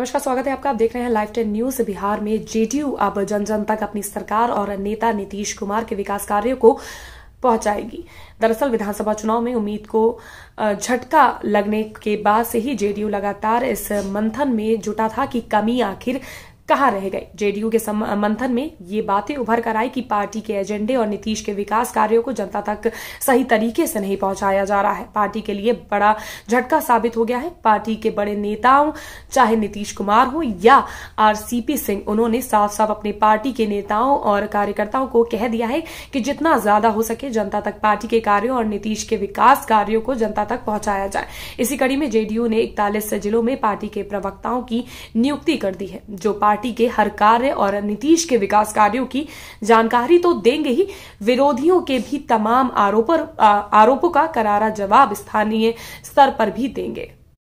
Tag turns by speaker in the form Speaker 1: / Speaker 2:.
Speaker 1: नमस्कार स्वागत है आपका आप देख रहे हैं लाइव टेन न्यूज बिहार में जेडीयू अब जन जन तक अपनी सरकार और नेता नीतीश कुमार के विकास कार्यों को पहुंचाएगी दरअसल विधानसभा चुनाव में उम्मीद को झटका लगने के बाद से ही जेडीयू लगातार इस मंथन में जुटा था कि कमी आखिर कहा रह गए जेडीयू के मंथन में ये बातें उभर कर आई कि पार्टी के एजेंडे और नीतीश के विकास कार्यों को जनता तक सही तरीके से नहीं पहुंचाया जा रहा है पार्टी के लिए बड़ा झटका साबित हो गया है पार्टी के बड़े नेताओं चाहे नीतीश कुमार हो या आरसीपी सिंह उन्होंने साफ साफ अपने पार्टी के नेताओं और कार्यकर्ताओं को कह दिया है कि जितना ज्यादा हो सके जनता तक पार्टी के कार्यों और नीतीश के विकास कार्यो को जनता तक पहुंचाया जाए इसी कड़ी में जेडीयू ने इकतालीस जिलों में पार्टी के प्रवक्ताओं की नियुक्ति कर दी है जो पार्टी पार्टी के हर कार्य और नीतीश के विकास कार्यों की जानकारी तो देंगे ही विरोधियों के भी तमाम आरोपों आरोपों का करारा जवाब स्थानीय स्तर पर भी देंगे